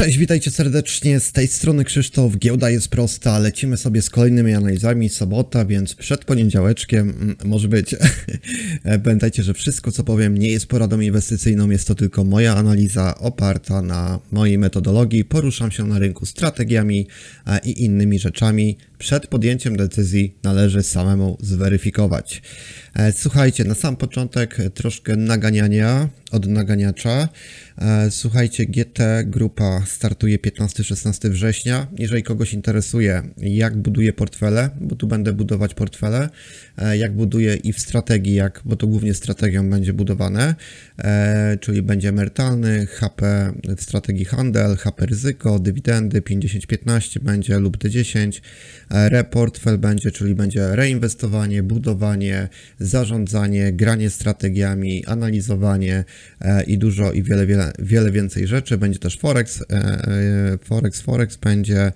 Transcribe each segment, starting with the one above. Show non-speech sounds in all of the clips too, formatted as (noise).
Cześć, witajcie serdecznie. Z tej strony Krzysztof. Giełda jest prosta. Lecimy sobie z kolejnymi analizami. Sobota, więc przed poniedziałeczkiem mm, może być. (laughs) Pamiętajcie, że wszystko co powiem nie jest poradą inwestycyjną. Jest to tylko moja analiza oparta na mojej metodologii. Poruszam się na rynku strategiami e, i innymi rzeczami przed podjęciem decyzji należy samemu zweryfikować. E, słuchajcie, na sam początek troszkę naganiania od naganiacza. E, słuchajcie, GT grupa startuje 15-16 września. Jeżeli kogoś interesuje, jak buduję portfele, bo tu będę budować portfele, E, jak buduje i w strategii, jak, bo to głównie strategią będzie budowane, e, czyli będzie emerytalny, HP w strategii handel, HP ryzyko, dywidendy 50-15 będzie lub D10, e, reportfel będzie, czyli będzie reinwestowanie, budowanie, zarządzanie, granie strategiami, analizowanie i dużo i wiele, wiele, wiele więcej rzeczy. Będzie też Forex, Forex, Forex będzie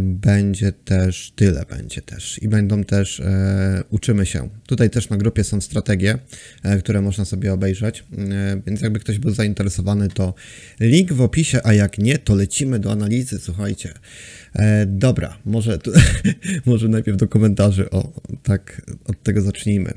będzie też tyle, będzie też i będą też e, uczymy się. Tutaj też na grupie są strategie, e, które można sobie obejrzeć, e, więc jakby ktoś był zainteresowany, to link w opisie, a jak nie, to lecimy do analizy, słuchajcie. E, dobra, może, tu, (laughs) może najpierw do komentarzy, o tak, od tego zacznijmy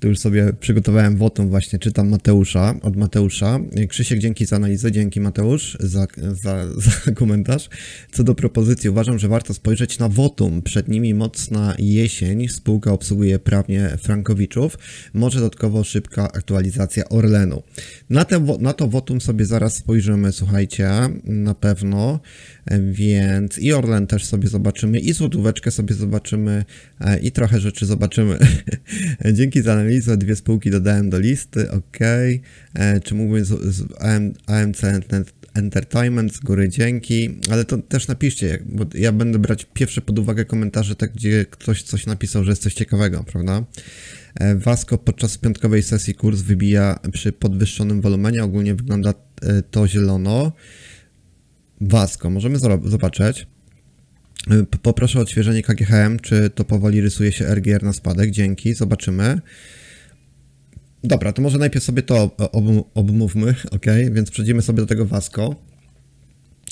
to już sobie przygotowałem wotum właśnie, czytam Mateusza, od Mateusza. Krzysiek, dzięki za analizę, dzięki Mateusz za, za, (laughs) za komentarz. Co do propozycji, uważam, że warto spojrzeć na wotum. Przed nimi mocna jesień, spółka obsługuje prawnie Frankowiczów, może dodatkowo szybka aktualizacja Orlenu. Na, te, na to wotum sobie zaraz spojrzymy, słuchajcie, na pewno, więc i Orlen też sobie zobaczymy, i złotóweczkę sobie zobaczymy, e, i trochę rzeczy zobaczymy. (laughs) dzięki za analizę dwie spółki dodałem do listy, ok. E, czy mógłbym z, z AM, AMC Entertainment, z góry dzięki, ale to też napiszcie, bo ja będę brać pierwsze pod uwagę komentarze, tak gdzie ktoś coś napisał, że jest coś ciekawego, prawda? E, Vasco podczas piątkowej sesji kurs wybija przy podwyższonym wolumenie, ogólnie wygląda e, to zielono. Vasco, możemy zobaczyć. Poproszę o odświeżenie KGHM, czy to powoli rysuje się RGR na spadek. Dzięki, zobaczymy. Dobra, to może najpierw sobie to obmówmy, (laughs) ok? Więc przejdziemy sobie do tego Wasko.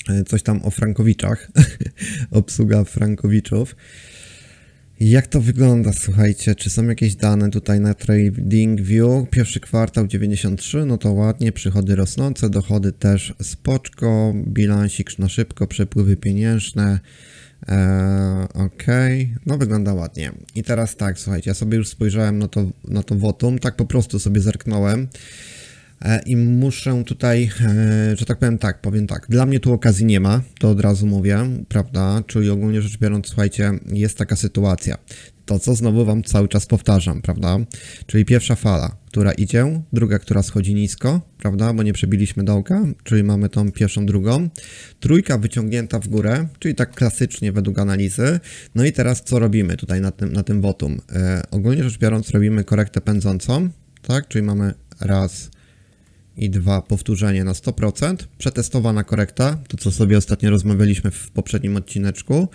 E, coś tam o Frankowiczach, (laughs) obsługa Frankowiczów. Jak to wygląda, słuchajcie? Czy są jakieś dane tutaj na Trading View? Pierwszy kwartał 93, no to ładnie, przychody rosnące, dochody też spoczko, bilansik na szybko, przepływy pieniężne, Eee, Okej, no wygląda ładnie. I teraz tak, słuchajcie, ja sobie już spojrzałem na to, na to wotum, tak po prostu sobie zerknąłem. E, I muszę tutaj, e, że tak powiem tak, powiem tak, dla mnie tu okazji nie ma, to od razu mówię, prawda? Czyli ogólnie rzecz biorąc, słuchajcie, jest taka sytuacja. To, co znowu Wam cały czas powtarzam, prawda? Czyli pierwsza fala, która idzie, druga, która schodzi nisko, prawda? Bo nie przebiliśmy dołka, czyli mamy tą pierwszą, drugą. Trójka wyciągnięta w górę, czyli tak klasycznie według analizy. No i teraz co robimy tutaj na tym, na tym wotum? E, ogólnie rzecz biorąc robimy korektę pędzącą, tak? Czyli mamy raz, i dwa powtórzenie na 100%, przetestowana korekta, to co sobie ostatnio rozmawialiśmy w poprzednim odcineczku.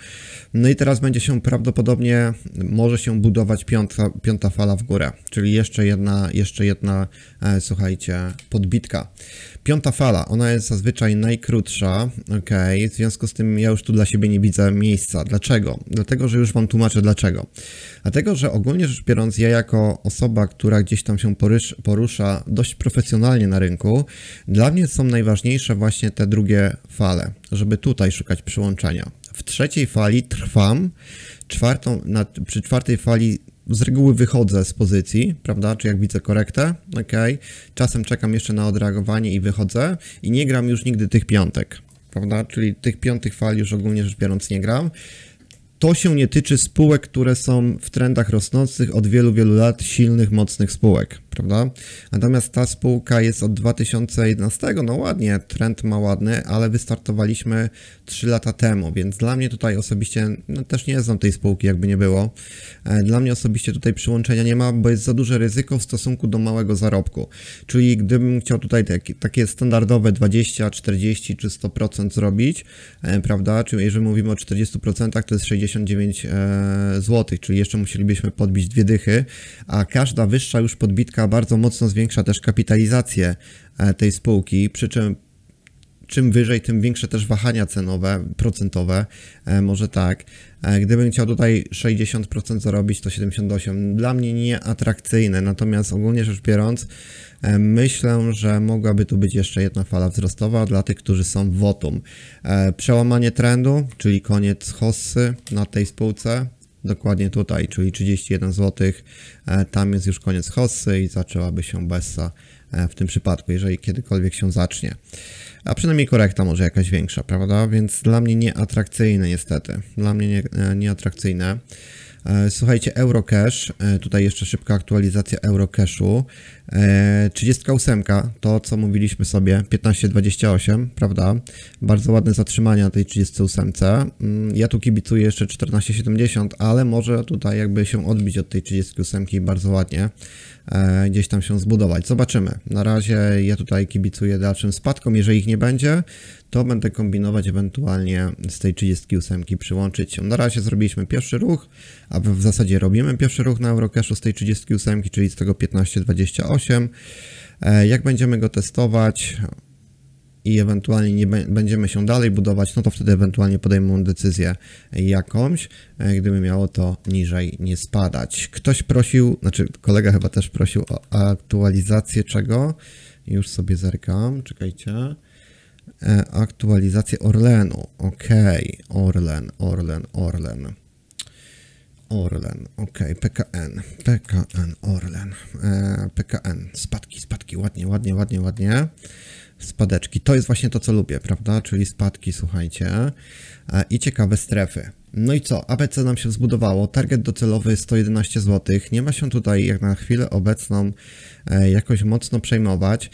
No i teraz będzie się prawdopodobnie, może się budować piąta, piąta fala w górę, czyli jeszcze jedna, jeszcze jedna, e, słuchajcie, podbitka. Piąta fala, ona jest zazwyczaj najkrótsza, ok, w związku z tym ja już tu dla siebie nie widzę miejsca. Dlaczego? Dlatego, że już Wam tłumaczę dlaczego. Dlatego, że ogólnie rzecz biorąc, ja jako osoba, która gdzieś tam się porusza dość profesjonalnie na rynku, dla mnie są najważniejsze właśnie te drugie fale, żeby tutaj szukać przyłączenia. W trzeciej fali trwam, czwartą, na, przy czwartej fali z reguły wychodzę z pozycji, prawda? Czy jak widzę korektę, ok. Czasem czekam jeszcze na odreagowanie i wychodzę i nie gram już nigdy tych piątek, prawda? Czyli tych piątych fal już ogólnie rzecz biorąc nie gram to się nie tyczy spółek, które są w trendach rosnących od wielu, wielu lat, silnych, mocnych spółek, prawda? Natomiast ta spółka jest od 2011, no ładnie, trend ma ładny, ale wystartowaliśmy 3 lata temu, więc dla mnie tutaj osobiście, no też nie znam tej spółki, jakby nie było. E, dla mnie osobiście tutaj przyłączenia nie ma, bo jest za duże ryzyko w stosunku do małego zarobku. Czyli gdybym chciał tutaj takie standardowe 20, 40 czy 100% zrobić, e, prawda? Czyli jeżeli mówimy o 40%, to jest 60 159 e, zł, czyli jeszcze musielibyśmy podbić dwie dychy, a każda wyższa już podbitka bardzo mocno zwiększa też kapitalizację e, tej spółki, przy czym czym wyżej, tym większe też wahania cenowe, procentowe, e, może tak. E, gdybym chciał tutaj 60% zarobić, to 78%. Dla mnie nieatrakcyjne, natomiast ogólnie rzecz biorąc, e, myślę, że mogłaby tu być jeszcze jedna fala wzrostowa dla tych, którzy są w wotum. Przełamanie trendu, czyli koniec hossy na tej spółce, dokładnie tutaj, czyli 31 zł. Tam jest już koniec hossy i zaczęłaby się Bessa w tym przypadku, jeżeli kiedykolwiek się zacznie a przynajmniej korekta może jakaś większa, prawda? Więc dla mnie nieatrakcyjne niestety, dla mnie nie, e, nieatrakcyjne. E, słuchajcie, Eurocash, e, tutaj jeszcze szybka aktualizacja Eurocashu. 38 to co mówiliśmy sobie, 15,28, prawda? Bardzo ładne zatrzymania tej 38. Mm, ja tu kibicuję jeszcze 14,70, ale może tutaj jakby się odbić od tej 38 bardzo ładnie. E, gdzieś tam się zbudować. Zobaczymy. Na razie ja tutaj kibicuję dalszym spadkom. Jeżeli ich nie będzie, to będę kombinować ewentualnie z tej 38 przyłączyć. Na razie zrobiliśmy pierwszy ruch, a w zasadzie robimy pierwszy ruch na Eurocashu z tej 38, czyli z tego 1528. E, jak będziemy go testować? i ewentualnie nie będziemy się dalej budować, no to wtedy ewentualnie podejmą decyzję jakąś, e, gdyby miało to niżej nie spadać. Ktoś prosił, znaczy kolega chyba też prosił o aktualizację czego? Już sobie zerkam, czekajcie. E, aktualizację Orlenu. Ok, Orlen, Orlen, Orlen. Orlen, ok, PKN, PKN, Orlen, e, PKN, spadki, spadki, ładnie, ładnie, ładnie, ładnie spadeczki. To jest właśnie to, co lubię, prawda? Czyli spadki, słuchajcie, e, i ciekawe strefy. No i co? ABC nam się zbudowało. Target docelowy 111 zł. Nie ma się tutaj jak na chwilę obecną e, jakoś mocno przejmować.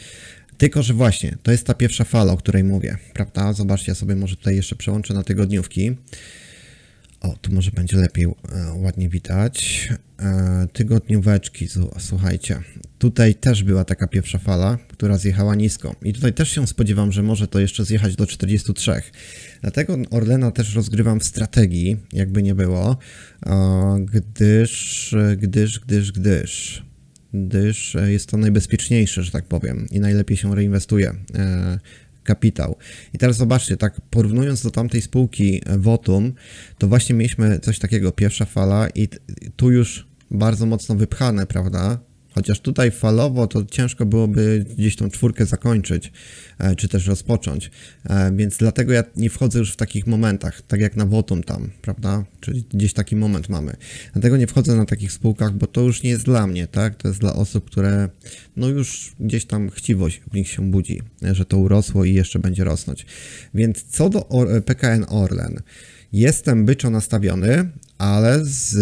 Tylko, że właśnie, to jest ta pierwsza fala, o której mówię, prawda? Zobaczcie, ja sobie może tutaj jeszcze przełączę na tygodniówki. O, tu może będzie lepiej, e, ładnie widać. E, tygodnióweczki, słuchajcie. Tutaj też była taka pierwsza fala, która zjechała nisko. I tutaj też się spodziewam, że może to jeszcze zjechać do 43. Dlatego Orlena też rozgrywam w strategii, jakby nie było, e, gdyż, gdyż, gdyż, gdyż, gdyż jest to najbezpieczniejsze, że tak powiem, i najlepiej się reinwestuje kapitał. I teraz zobaczcie, tak porównując do tamtej spółki e, Votum, to właśnie mieliśmy coś takiego, pierwsza fala i tu już bardzo mocno wypchane, prawda? Chociaż tutaj falowo to ciężko byłoby gdzieś tą czwórkę zakończyć, e, czy też rozpocząć. E, więc dlatego ja nie wchodzę już w takich momentach, tak jak na wotum tam, prawda? Czyli gdzieś taki moment mamy. Dlatego nie wchodzę na takich spółkach, bo to już nie jest dla mnie, tak? To jest dla osób, które no już gdzieś tam chciwość w nich się budzi, że to urosło i jeszcze będzie rosnąć. Więc co do PKN Orlen, jestem byczo nastawiony, ale z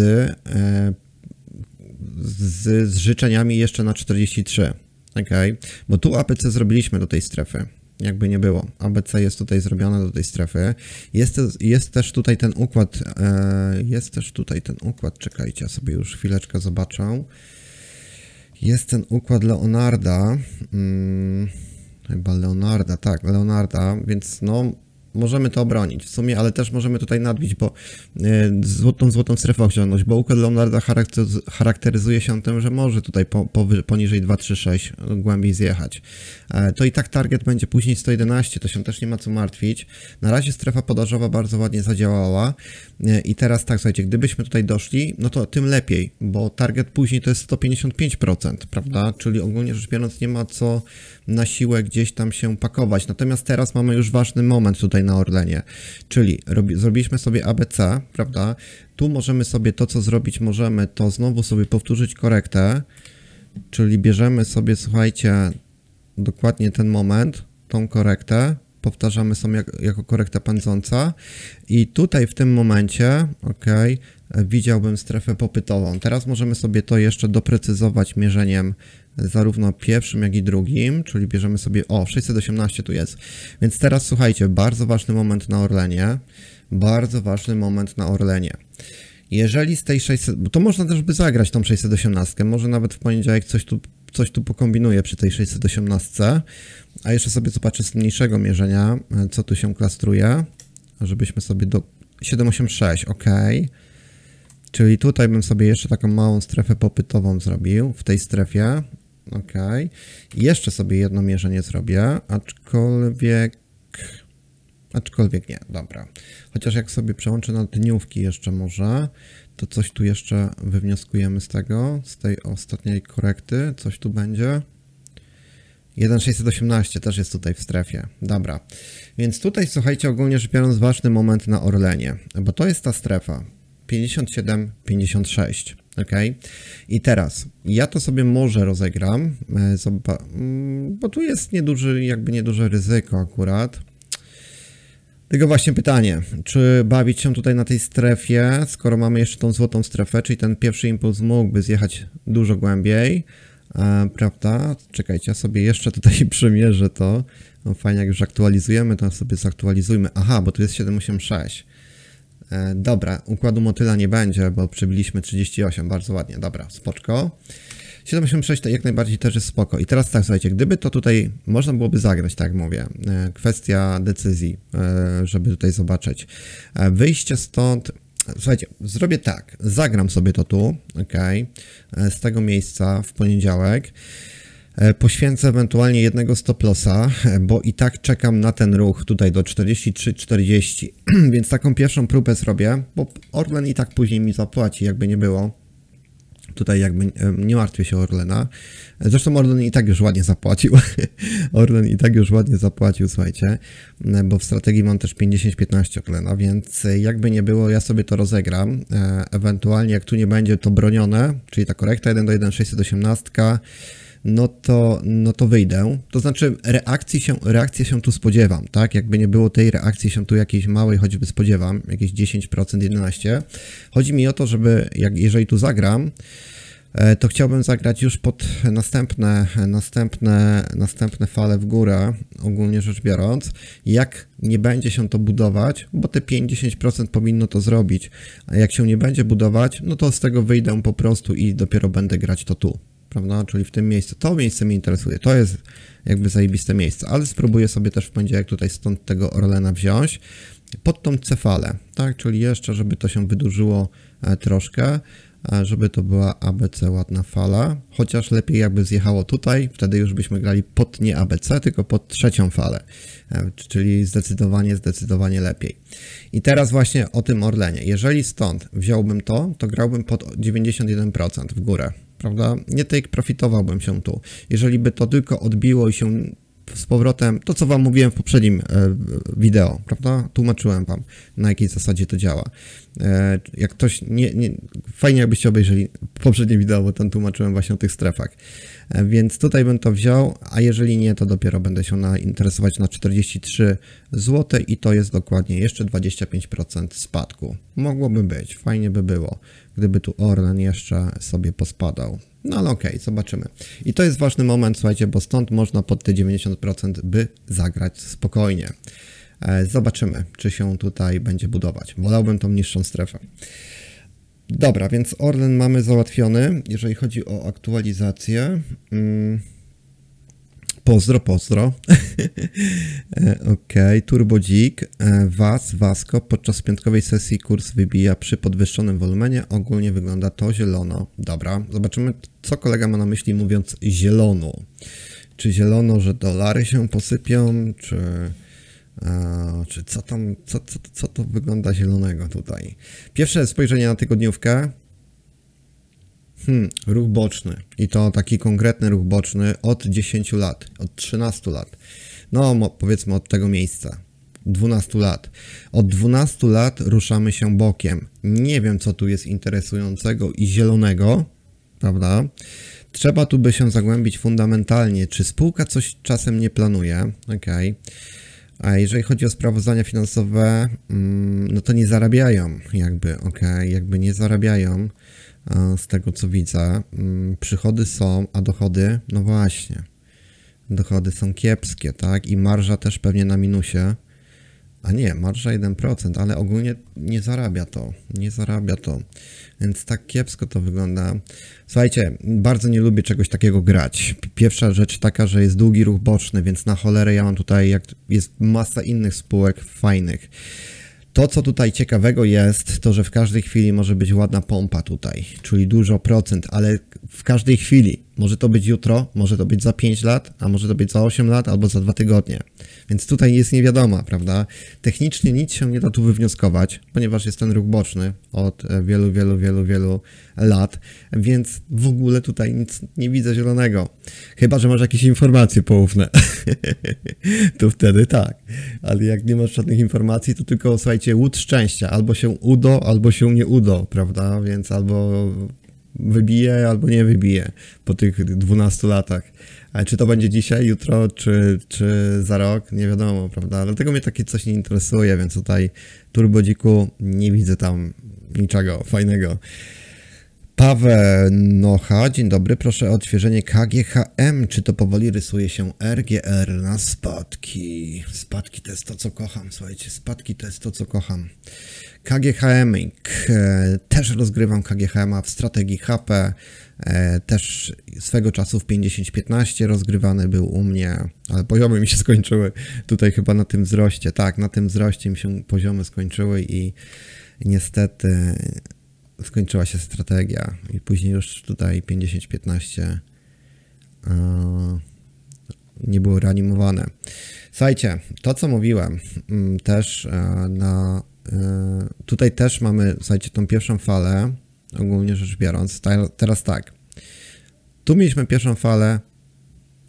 e, z, z życzeniami jeszcze na 43. ok, Bo tu APC zrobiliśmy do tej strefy. Jakby nie było. ABC jest tutaj zrobione do tej strefy. Jest, jest też tutaj ten układ. E, jest też tutaj ten układ. Czekajcie, ja sobie już chwileczkę zobaczę. Jest ten układ Leonarda. Hmm, chyba Leonarda, tak, Leonarda, więc no możemy to obronić w sumie, ale też możemy tutaj nadbić, bo e, złotą, złotą strefę osiągnąć, bo układ Leonarda charakteryzuje się tym, że może tutaj po, po, poniżej 2,36 głębiej zjechać. E, to i tak target będzie później 111, to się też nie ma co martwić. Na razie strefa podażowa bardzo ładnie zadziałała e, i teraz tak, słuchajcie, gdybyśmy tutaj doszli, no to tym lepiej, bo target później to jest 155%, prawda? Czyli ogólnie rzecz biorąc nie ma co na siłę gdzieś tam się pakować. Natomiast teraz mamy już ważny moment tutaj na Orlenie. Czyli robi, zrobiliśmy sobie ABC, prawda? Tu możemy sobie to, co zrobić możemy, to znowu sobie powtórzyć korektę, czyli bierzemy sobie, słuchajcie, dokładnie ten moment, tą korektę, powtarzamy sobie jak, jako korekta pędząca i tutaj w tym momencie, ok, widziałbym strefę popytową. Teraz możemy sobie to jeszcze doprecyzować mierzeniem zarówno pierwszym, jak i drugim, czyli bierzemy sobie, o, 618 tu jest. Więc teraz słuchajcie, bardzo ważny moment na Orlenie, bardzo ważny moment na Orlenie. Jeżeli z tej 600, to można też by zagrać tą 618, może nawet w poniedziałek coś tu, coś tu pokombinuję przy tej 618, a jeszcze sobie zobaczę z mniejszego mierzenia, e, co tu się klastruje, żebyśmy sobie do 786, ok. Czyli tutaj bym sobie jeszcze taką małą strefę popytową zrobił w tej strefie. Ok. Jeszcze sobie jedno mierzenie zrobię, aczkolwiek... Aczkolwiek nie, dobra. Chociaż jak sobie przełączę na dniówki jeszcze może, to coś tu jeszcze wywnioskujemy z tego, z tej ostatniej korekty. Coś tu będzie. 1618 też jest tutaj w strefie. Dobra. Więc tutaj, słuchajcie, ogólnie rzecz biorąc, ważny moment na Orlenie, bo to jest ta strefa. 5756 ok? I teraz ja to sobie może rozegram, e, mm, bo tu jest nieduży, jakby nieduże ryzyko akurat. Tylko właśnie pytanie, czy bawić się tutaj na tej strefie, skoro mamy jeszcze tą złotą strefę, czyli ten pierwszy impuls mógłby zjechać dużo głębiej, e, prawda? Czekajcie, ja sobie jeszcze tutaj (laughs) przymierzę to. No fajnie, jak już aktualizujemy, to sobie zaktualizujmy. Aha, bo tu jest 786. E, dobra, układu motyla nie będzie, bo przybyliśmy 38, bardzo ładnie, dobra, spoczko. 76 to jak najbardziej też jest spoko. I teraz tak, słuchajcie, gdyby to tutaj można byłoby zagrać, tak mówię, e, kwestia decyzji, e, żeby tutaj zobaczyć. Wyjście stąd, słuchajcie, zrobię tak, zagram sobie to tu, ok, z tego miejsca w poniedziałek. E, poświęcę ewentualnie jednego stoplosa, e, bo i tak czekam na ten ruch tutaj do 43-40, (clears throat) więc taką pierwszą próbę zrobię, bo Orlen i tak później mi zapłaci, jakby nie było. Tutaj jakby e, nie martwię się Orlena. Zresztą Orlen i tak już ładnie zapłacił. (laughs) Orlen i tak już ładnie zapłacił, słuchajcie, bo w strategii mam też 50-15 Orlena, więc jakby nie było, ja sobie to rozegram. Ewentualnie jak tu nie będzie to bronione, czyli ta korekta 1 do 1, 618 no to, no to wyjdę. To znaczy reakcji się, reakcji się tu spodziewam, tak? Jakby nie było tej reakcji się tu jakiejś małej, choćby spodziewam, jakieś 10%, 11%. Chodzi mi o to, żeby jak, jeżeli tu zagram, e, to chciałbym zagrać już pod następne, następne, następne fale w górę, ogólnie rzecz biorąc. Jak nie będzie się to budować, bo te 5-10% powinno to zrobić, a jak się nie będzie budować, no to z tego wyjdę po prostu i dopiero będę grać to tu prawda? Czyli w tym miejscu. To miejsce mnie interesuje. To jest jakby zajebiste miejsce, ale spróbuję sobie też w poniedziałek tutaj stąd tego Orlena wziąć pod tą cefalę, tak? Czyli jeszcze, żeby to się wydłużyło e, troszkę, e, żeby to była ABC ładna fala, chociaż lepiej jakby zjechało tutaj, wtedy już byśmy grali pod nie ABC, tylko pod trzecią falę, e, czyli zdecydowanie, zdecydowanie lepiej. I teraz właśnie o tym Orlenie. Jeżeli stąd wziąłbym to, to grałbym pod 91% w górę, prawda? Nie take profitowałbym się tu. Jeżeli by to tylko odbiło i się z powrotem to, co Wam mówiłem w poprzednim e, wideo, prawda? Tłumaczyłem Wam, na jakiej zasadzie to działa. E, jak ktoś nie, nie Fajnie, jakbyście obejrzeli poprzednie wideo, bo tam tłumaczyłem właśnie o tych strefach. E, więc tutaj bym to wziął, a jeżeli nie, to dopiero będę się na, interesować na 43 zł i to jest dokładnie jeszcze 25% spadku. Mogłoby być, fajnie by było, gdyby tu Orlen jeszcze sobie pospadał. No ale okej, okay, zobaczymy. I to jest ważny moment, słuchajcie, bo stąd można pod te 90% by zagrać spokojnie. E, zobaczymy, czy się tutaj będzie budować. Wolałbym tą niższą strefę. Dobra, więc Orlen mamy załatwiony, jeżeli chodzi o aktualizację. Hmm. Pozdro, pozdro. (laughs) E, okej, okay. Turbo Dzik. E, Was, Wasko, podczas piątkowej sesji kurs wybija przy podwyższonym wolumenie. Ogólnie wygląda to zielono. Dobra, zobaczymy, co kolega ma na myśli mówiąc zielono. Czy zielono, że dolary się posypią, czy, a, e, czy co tam, co, co, co to wygląda zielonego tutaj? Pierwsze spojrzenie na tygodniówkę. Hmm, ruch boczny. I to taki konkretny ruch boczny od 10 lat, od 13 lat. No, powiedzmy od tego miejsca. 12 lat. Od 12 lat ruszamy się bokiem. Nie wiem, co tu jest interesującego i zielonego, prawda? Trzeba tu by się zagłębić fundamentalnie. Czy spółka coś czasem nie planuje? OK. A jeżeli chodzi o sprawozdania finansowe, mm, no to nie zarabiają, jakby, ok, jakby nie zarabiają. E, z tego co widzę. Mm, przychody są, a dochody, no właśnie. Dochody są kiepskie, tak? I marża też pewnie na minusie. A nie, marża 1%, ale ogólnie nie zarabia to. Nie zarabia to. Więc tak kiepsko to wygląda. Słuchajcie, bardzo nie lubię czegoś takiego grać. Pierwsza rzecz taka, że jest długi ruch boczny, więc na cholerę ja mam tutaj, jak jest masa innych spółek fajnych. To, co tutaj ciekawego jest, to że w każdej chwili może być ładna pompa tutaj, czyli dużo procent, ale w każdej chwili. Może to być jutro, może to być za 5 lat, a może to być za 8 lat albo za 2 tygodnie. Więc tutaj jest niewiadoma, prawda? Technicznie nic się nie da tu wywnioskować, ponieważ jest ten ruch boczny od e, wielu, wielu, wielu, wielu lat, więc w ogóle tutaj nic nie widzę zielonego. Chyba, że masz jakieś informacje poufne. (laughs) to wtedy tak. Ale jak nie masz żadnych informacji, to tylko, słuchajcie, łód szczęścia. Albo się udo, albo się nie udo, prawda? Więc albo wybije albo nie wybije po tych 12 latach. Ale czy to będzie dzisiaj, jutro, czy, czy za rok, nie wiadomo, prawda? Dlatego mnie takie coś nie interesuje, więc tutaj turbodziku nie widzę tam niczego fajnego. Paweł Nocha, dzień dobry, proszę o odświeżenie KGHM. Czy to powoli rysuje się RGR na spadki? Spadki to jest to, co kocham, słuchajcie, spadki to jest to, co kocham. KGHM, e, też rozgrywam KGHM w strategii HP, e, też swego czasu w 50-15 rozgrywany był u mnie, ale poziomy mi się skończyły tutaj chyba na tym wzroście, tak, na tym wzroście mi się poziomy skończyły i niestety skończyła się strategia i później już tutaj 50-15 e, nie było reanimowane. Słuchajcie, to co mówiłem mm, też e, na... E, tutaj też mamy, słuchajcie, tą pierwszą falę, ogólnie rzecz biorąc. Teraz tak. Tu mieliśmy pierwszą falę,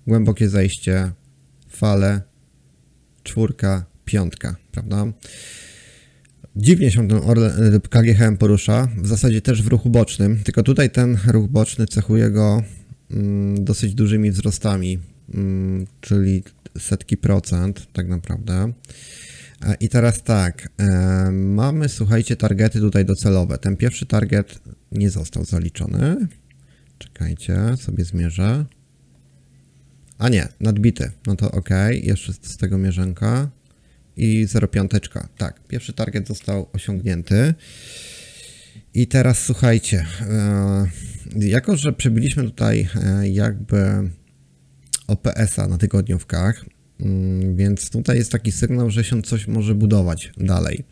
głębokie zejście, falę, czwórka, piątka, prawda? Dziwnie się ten e, KGHM porusza, w zasadzie też w ruchu bocznym, tylko tutaj ten ruch boczny cechuje go mm, dosyć dużymi wzrostami, mm, czyli setki procent tak naprawdę. E, I teraz tak, e, mamy, słuchajcie, targety tutaj docelowe. Ten pierwszy target nie został zaliczony. Czekajcie, sobie zmierzę. A nie, nadbity. No to ok, jeszcze z tego mierzanka i 0,5. Tak, pierwszy target został osiągnięty. I teraz słuchajcie, e, jako że przebiliśmy tutaj e, jakby OPS-a na tygodniówkach, mm, więc tutaj jest taki sygnał, że się coś może budować dalej.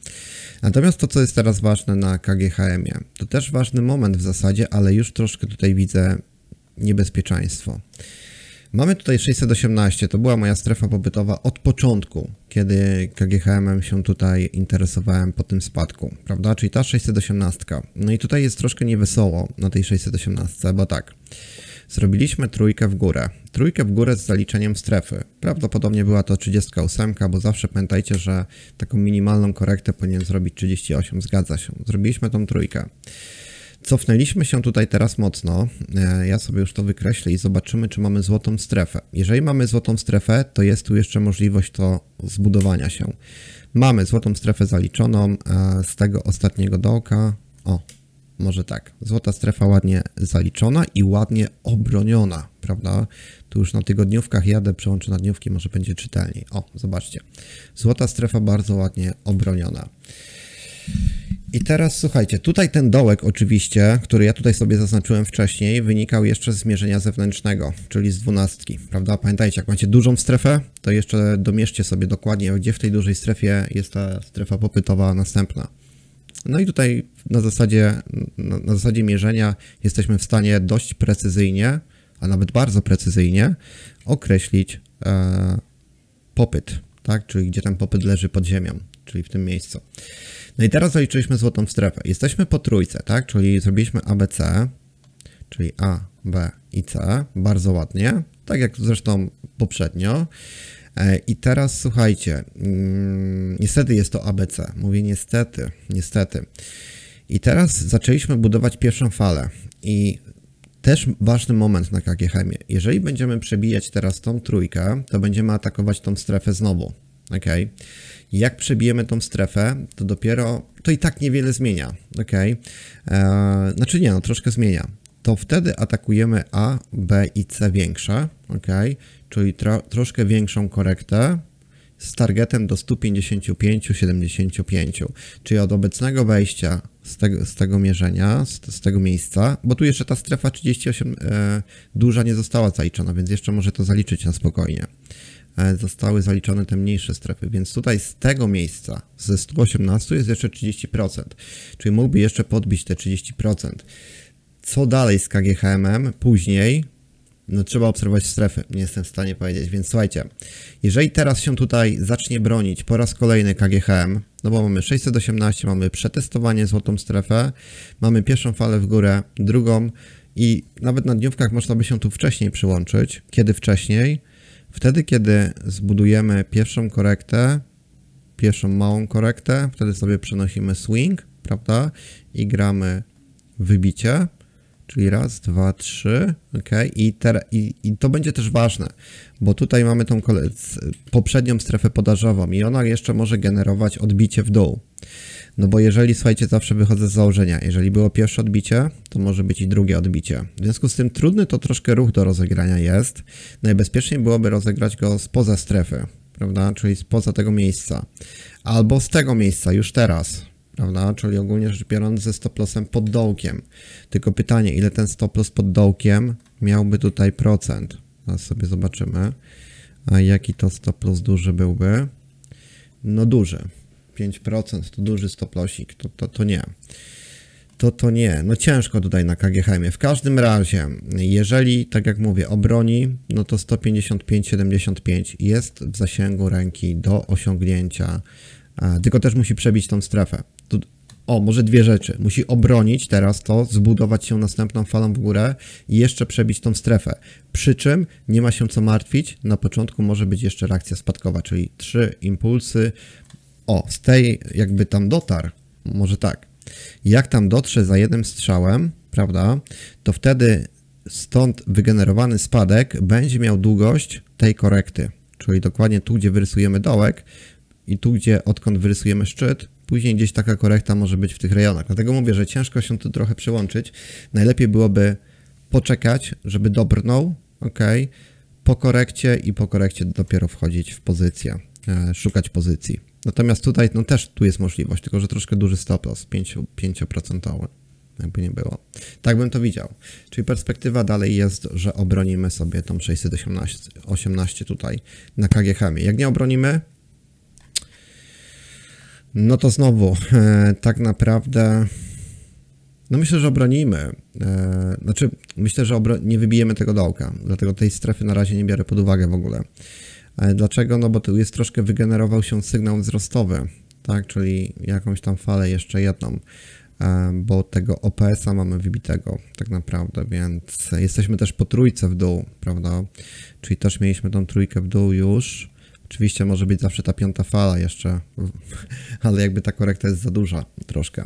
Natomiast to, co jest teraz ważne na KGHM-ie, to też ważny moment w zasadzie, ale już troszkę tutaj widzę niebezpieczeństwo. Mamy tutaj 618, to była moja strefa pobytowa od początku, kiedy KGHM się tutaj interesowałem po tym spadku, prawda? Czyli ta 618. No i tutaj jest troszkę niewesoło na tej 618, bo tak. Zrobiliśmy trójkę w górę. Trójkę w górę z zaliczeniem strefy. Prawdopodobnie była to 38, bo zawsze pamiętajcie, że taką minimalną korektę powinien zrobić 38. Zgadza się. Zrobiliśmy tą trójkę. Cofnęliśmy się tutaj teraz mocno. E, ja sobie już to wykreślę i zobaczymy, czy mamy złotą strefę. Jeżeli mamy złotą strefę, to jest tu jeszcze możliwość to zbudowania się. Mamy złotą strefę zaliczoną e, z tego ostatniego dołka. O, może tak. Złota strefa ładnie zaliczona i ładnie obroniona, prawda? Tu już na tygodniówkach jadę, przełączę na dniówki, może będzie czytelniej. O, zobaczcie. Złota strefa bardzo ładnie obroniona. I teraz słuchajcie, tutaj ten dołek oczywiście, który ja tutaj sobie zaznaczyłem wcześniej, wynikał jeszcze z mierzenia zewnętrznego, czyli z dwunastki, prawda? Pamiętajcie, jak macie dużą strefę, to jeszcze domierzcie sobie dokładnie, gdzie w tej dużej strefie jest ta strefa popytowa następna. No i tutaj na zasadzie, na zasadzie mierzenia jesteśmy w stanie dość precyzyjnie, a nawet bardzo precyzyjnie określić e, popyt, tak? Czyli gdzie ten popyt leży pod ziemią, czyli w tym miejscu. No i teraz zaliczyliśmy złotą strefę. Jesteśmy po trójce, tak? Czyli zrobiliśmy ABC, czyli A, B i C. Bardzo ładnie. Tak jak zresztą poprzednio. E, I teraz słuchajcie, mm, niestety jest to ABC. Mówię niestety, niestety. I teraz zaczęliśmy budować pierwszą falę. I też ważny moment na KG Chemie. Jeżeli będziemy przebijać teraz tą trójkę, to będziemy atakować tą strefę znowu ok? Jak przebijemy tą strefę, to dopiero, to i tak niewiele zmienia, ok? Eee, znaczy nie, no troszkę zmienia. To wtedy atakujemy A, B i C większe, ok? Czyli tro, troszkę większą korektę z targetem do 155-75, czyli od obecnego wejścia z tego, z tego mierzenia, z, z, tego miejsca, bo tu jeszcze ta strefa 38 e, duża nie została zaliczona, więc jeszcze może to zaliczyć na spokojnie. E, zostały zaliczone te mniejsze strefy, więc tutaj z tego miejsca, ze 118 jest jeszcze 30%, czyli mógłby jeszcze podbić te 30%. Co dalej z KGHM-em później, no trzeba obserwować strefy, nie jestem w stanie powiedzieć, więc słuchajcie, jeżeli teraz się tutaj zacznie bronić po raz kolejny KGHM, no bo mamy 618, mamy przetestowanie złotą strefę, mamy pierwszą falę w górę, drugą i nawet na dniówkach można by się tu wcześniej przyłączyć, kiedy wcześniej, Wtedy, kiedy zbudujemy pierwszą korektę, pierwszą małą korektę, wtedy sobie przenosimy swing, prawda? I gramy wybicie. Czyli raz, dwa, trzy, ok. I, i, i to będzie też ważne, bo tutaj mamy tą poprzednią strefę podażową i ona jeszcze może generować odbicie w dół. No bo jeżeli, słuchajcie, zawsze wychodzę z założenia, jeżeli było pierwsze odbicie, to może być i drugie odbicie. W związku z tym trudny to troszkę ruch do rozegrania jest. Najbezpieczniej byłoby rozegrać go spoza strefy, prawda? Czyli spoza tego miejsca. Albo z tego miejsca już teraz, prawda? Czyli ogólnie rzecz biorąc ze stop lossem pod dołkiem. Tylko pytanie, ile ten stop loss pod dołkiem miałby tutaj procent? Teraz sobie zobaczymy, A jaki to stop loss duży byłby. No duży. 5% to duży stop lossik, to, to, to nie. To to nie, no ciężko tutaj na KGHM. W każdym razie, jeżeli, tak jak mówię, obroni, no to 155,75 jest w zasięgu ręki do osiągnięcia tylko też musi przebić tą strefę o, może dwie rzeczy. Musi obronić teraz to, zbudować się następną falą w górę i jeszcze przebić tą strefę. Przy czym nie ma się co martwić, na początku może być jeszcze reakcja spadkowa, czyli trzy impulsy. O, z tej jakby tam dotarł, może tak. Jak tam dotrze za jednym strzałem, prawda, to wtedy stąd wygenerowany spadek będzie miał długość tej korekty. Czyli dokładnie tu, gdzie wyrysujemy dołek i tu, gdzie odkąd wyrysujemy szczyt, później gdzieś taka korekta może być w tych rejonach. Dlatego mówię, że ciężko się tu trochę przełączyć. Najlepiej byłoby poczekać, żeby dobrnął, ok, po korekcie i po korekcie dopiero wchodzić w pozycję, e, szukać pozycji. Natomiast tutaj no też tu jest możliwość, tylko że troszkę duży stop loss, 5%, jakby nie było. Tak bym to widział. Czyli perspektywa dalej jest, że obronimy sobie tą 618 18 tutaj na kghm -mie. Jak nie obronimy, no to znowu, e, tak naprawdę, no myślę, że obronimy. E, znaczy, myślę, że nie wybijemy tego dołka, dlatego tej strefy na razie nie biorę pod uwagę w ogóle. E, dlaczego? No bo tu jest troszkę wygenerował się sygnał wzrostowy, tak, czyli jakąś tam falę jeszcze jedną, bo tego OPS-a mamy wybitego tak naprawdę, więc jesteśmy też po trójce w dół, prawda, czyli też mieliśmy tą trójkę w dół już, Oczywiście może być zawsze ta piąta fala jeszcze, ale jakby ta korekta jest za duża troszkę.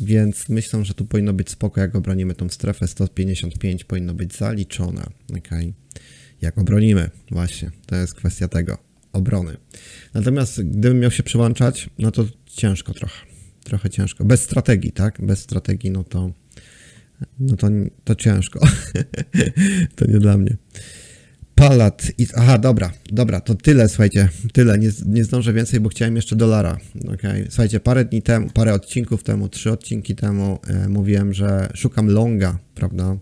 Więc myślę, że tu powinno być spoko, jak obronimy tą strefę 155 powinno być zaliczone. Okay. Jak obronimy, właśnie, to jest kwestia tego, obrony. Natomiast gdybym miał się przyłączać, no to ciężko trochę, trochę ciężko. Bez strategii, tak? Bez strategii, no to, no to, to ciężko. (laughs) to nie dla mnie. Palat. I, aha, dobra, dobra, to tyle, słuchajcie, tyle, nie, nie zdążę więcej, bo chciałem jeszcze dolara, okay. Słuchajcie, parę dni temu, parę odcinków temu, trzy odcinki temu e, mówiłem, że szukam longa, prawda?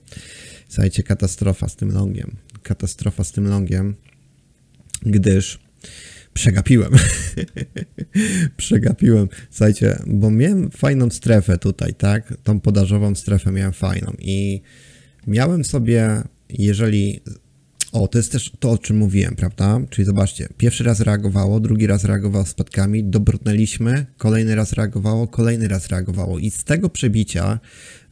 Słuchajcie, katastrofa z tym longiem, katastrofa z tym longiem, gdyż przegapiłem. (laughs) przegapiłem. Słuchajcie, bo miałem fajną strefę tutaj, tak? Tą podażową strefę miałem fajną i miałem sobie, jeżeli o, to jest też to, o czym mówiłem, prawda? Czyli zobaczcie, pierwszy raz reagowało, drugi raz reagowało spadkami, dobrnęliśmy, kolejny raz reagowało, kolejny raz reagowało. I z tego przebicia,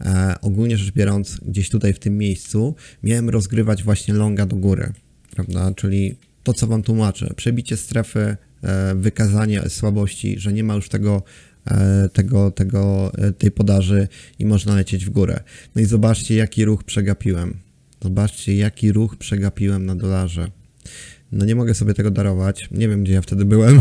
e, ogólnie rzecz biorąc, gdzieś tutaj w tym miejscu, miałem rozgrywać właśnie longa do góry, prawda? Czyli to, co Wam tłumaczę, przebicie strefy, e, wykazanie słabości, że nie ma już tego e, tego, tego, e, tej podaży i można lecieć w górę. No i zobaczcie, jaki ruch przegapiłem. Zobaczcie, jaki ruch przegapiłem na dolarze. No nie mogę sobie tego darować. Nie wiem, gdzie ja wtedy byłem.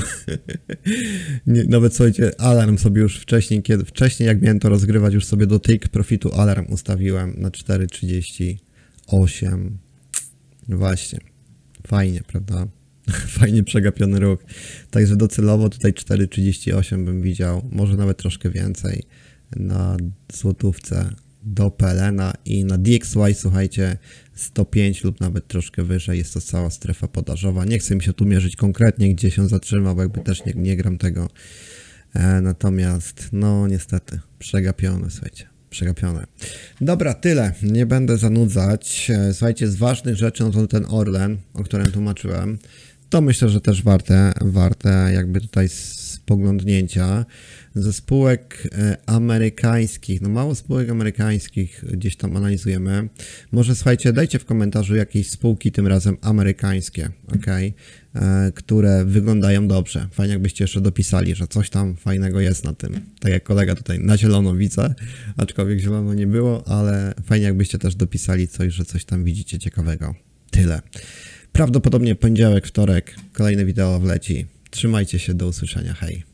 (laughs) nie, nawet słuchajcie, alarm sobie już wcześniej, kiedy, wcześniej jak miałem to rozgrywać, już sobie do take profitu alarm ustawiłem na 4,38. Właśnie. Fajnie, prawda? (laughs) Fajnie przegapiony ruch. Także docelowo tutaj 4,38 bym widział, może nawet troszkę więcej na złotówce do PLN-a i na DXY, słuchajcie, 105 lub nawet troszkę wyżej jest to cała strefa podażowa. Nie chcę mi się tu mierzyć konkretnie, gdzie się zatrzyma, bo jakby też nie, nie gram tego. E, natomiast, no niestety, przegapione, słuchajcie przegapione. Dobra, tyle. Nie będę zanudzać. E, słuchajcie, z ważnych rzeczy, no to ten Orlen, o którym tłumaczyłem, to myślę, że też warte, warte jakby tutaj spoglądnięcia ze spółek e, amerykańskich, no mało spółek amerykańskich gdzieś tam analizujemy. Może słuchajcie, dajcie w komentarzu jakieś spółki tym razem amerykańskie, ok? E, które wyglądają dobrze. Fajnie jakbyście jeszcze dopisali, że coś tam fajnego jest na tym. Tak jak kolega tutaj na zielono widzę, aczkolwiek zielono nie było, ale fajnie jakbyście też dopisali coś, że coś tam widzicie ciekawego. Tyle. Prawdopodobnie poniedziałek, wtorek kolejne wideo wleci. Trzymajcie się, do usłyszenia, hej.